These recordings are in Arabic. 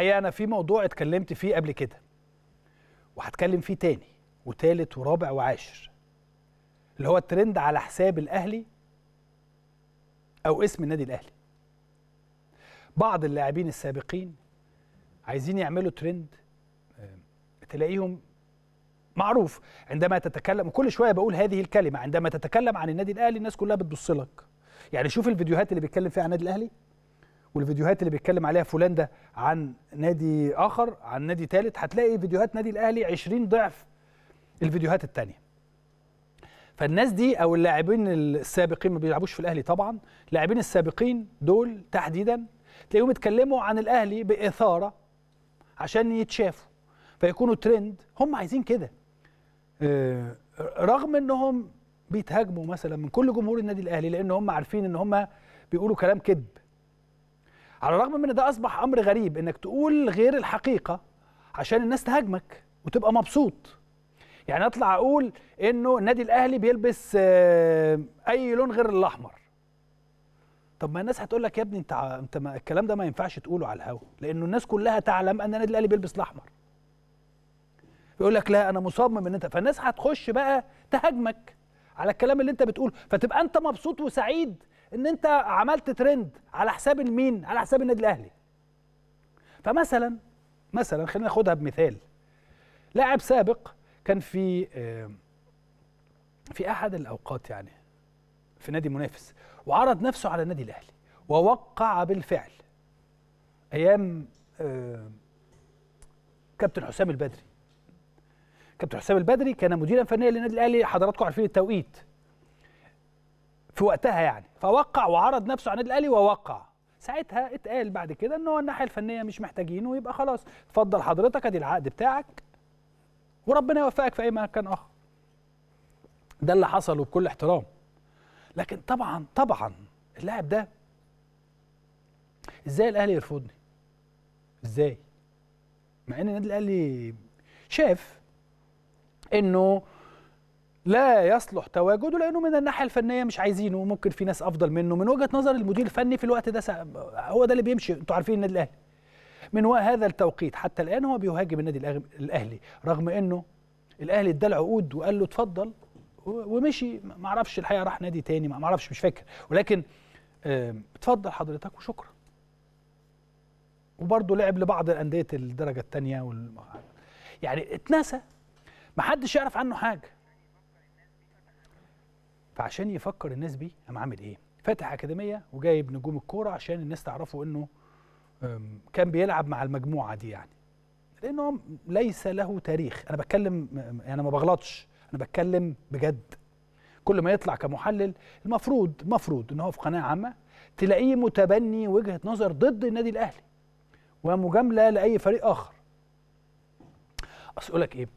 الحقيقه انا في موضوع اتكلمت فيه قبل كده وهتكلم فيه تاني وتالت ورابع وعاشر اللي هو الترند على حساب الاهلي او اسم النادي الاهلي بعض اللاعبين السابقين عايزين يعملوا ترند آه، تلاقيهم معروف عندما تتكلم وكل شويه بقول هذه الكلمه عندما تتكلم عن النادي الاهلي الناس كلها بتبص لك يعني شوف الفيديوهات اللي بيتكلم فيها عن النادي الاهلي والفيديوهات اللي بيتكلم عليها فلان ده عن نادي اخر عن نادي ثالث هتلاقي فيديوهات نادي الاهلي 20 ضعف الفيديوهات الثانيه فالناس دي او اللاعبين السابقين ما بيلعبوش في الاهلي طبعا اللاعبين السابقين دول تحديدا تلاقيهم يتكلموا عن الاهلي باثاره عشان يتشافوا فيكونوا ترند هم عايزين كده آه، رغم انهم بيتهاجموا مثلا من كل جمهور النادي الاهلي لان هم عارفين ان هم بيقولوا كلام كذب على الرغم من ده اصبح امر غريب انك تقول غير الحقيقه عشان الناس تهاجمك وتبقى مبسوط يعني اطلع اقول انه النادي الاهلي بيلبس آه، اي لون غير الاحمر طب ما الناس هتقول لك يا ابني انت انت الكلام ده ما ينفعش تقوله على الهوا لانه الناس كلها تعلم ان النادي الاهلي بيلبس الاحمر يقول لك لا انا مصمم ان انت فالناس هتخش بقى تهاجمك على الكلام اللي انت بتقوله فتبقى انت مبسوط وسعيد ان انت عملت ترند على حساب مين على حساب النادي الاهلي فمثلا مثلا خلينا ناخدها بمثال لاعب سابق كان في في احد الاوقات يعني في نادي منافس وعرض نفسه على النادي الاهلي ووقع بالفعل ايام كابتن حسام البدري كابتن حسام البدري كان مديرا فنيا للنادي الاهلي حضراتكم عارفين التوقيت في وقتها يعني فوقع وعرض نفسه على النادي الاهلي ووقع ساعتها اتقال بعد كده ان هو الناحيه الفنيه مش محتاجين ويبقى خلاص اتفضل حضرتك ادي العقد بتاعك وربنا يوفقك في اي مكان اخر ده اللي حصل وبكل احترام لكن طبعا طبعا اللاعب ده ازاي الاهلي يرفضني ازاي مع ان النادي الاهلي شاف انه لا يصلح تواجده لانه من الناحيه الفنيه مش عايزينه وممكن في ناس افضل منه من وجهه نظر المدير الفني في الوقت ده سا... هو ده اللي بيمشي انتوا عارفين النادي الاهلي من هذا التوقيت حتى الان هو بيهاجم النادي الاهلي رغم انه الاهلي ادى عقود وقال له اتفضل ومشي ما اعرفش الحقيقه راح نادي تاني ما اعرفش مش فاكر ولكن آه، اتفضل حضرتك وشكرا وبرضه لعب لبعض الانديه الدرجه الثانيه وال... يعني اتنسى ما حدش يعرف عنه حاجه فعشان يفكر الناس بيه قام عامل ايه فاتح اكاديميه وجايب نجوم الكوره عشان الناس تعرفه انه كان بيلعب مع المجموعه دي يعني لانه ليس له تاريخ انا بتكلم انا ما بغلطش انا بتكلم بجد كل ما يطلع كمحلل المفروض المفروض ان هو في قناه عامه تلاقيه متبني وجهه نظر ضد النادي الاهلي ومجامله لاي فريق اخر اصل اقول لك ايه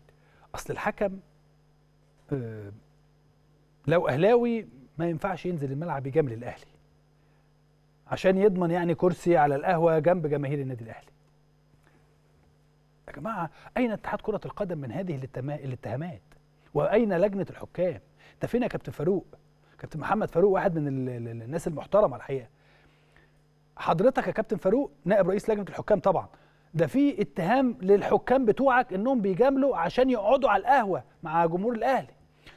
اصل الحكم آه، لو اهلاوي ما ينفعش ينزل الملعب يجامل الاهلي عشان يضمن يعني كرسي على القهوه جنب جماهير النادي الاهلي يا جماعه اين اتحاد كره القدم من هذه الاتهامات واين لجنه الحكام انت فين يا كابتن فاروق كابتن محمد فاروق واحد من الناس المحترمه الحقيقه حضرتك يا كابتن فاروق نائب رئيس لجنه الحكام طبعا ده في اتهام للحكام بتوعك انهم بيجاملوا عشان يقعدوا على القهوه مع جمهور الاهلي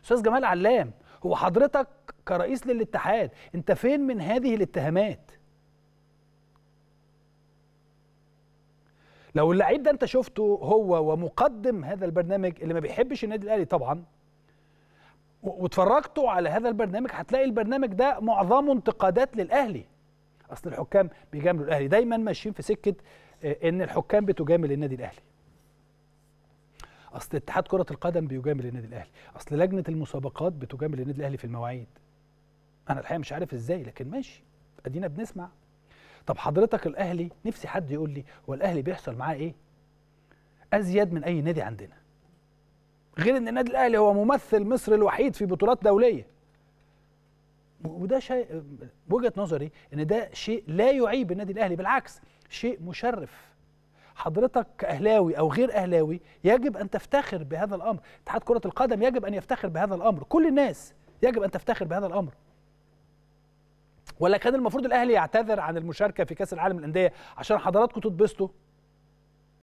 استاذ جمال علام هو حضرتك كرئيس للاتحاد انت فين من هذه الاتهامات لو اللعيب ده انت شفته هو ومقدم هذا البرنامج اللي ما بيحبش النادي الاهلي طبعا واتفرجتوا على هذا البرنامج هتلاقي البرنامج ده معظمه انتقادات للاهلي اصل الحكام بيجاملوا الاهلي دايما ماشيين في سكه آه، ان الحكام بتجامل النادي الاهلي اصل اتحاد كره القدم بيجامل النادي الاهلي اصل لجنه المسابقات بتجامل النادي الاهلي في المواعيد انا الحقيقه مش عارف ازاي لكن ماشي ادينا بنسمع طب حضرتك الاهلي نفسي حد يقول لي هو الاهلي بيحصل معاه ايه ازيد من اي نادي عندنا غير ان النادي الاهلي هو ممثل مصر الوحيد في بطولات دوليه وده شيء وجهه نظري ان ده شيء لا يعيب النادي الاهلي بالعكس شيء مشرف حضرتك كأهلاوي أو غير أهلاوي يجب أن تفتخر بهذا الأمر اتحاد كرة القدم يجب أن يفتخر بهذا الأمر كل الناس يجب أن تفتخر بهذا الأمر ولا كان المفروض الأهلي يعتذر عن المشاركة في كأس العالم للأندية عشان حضراتكم تتبسطوا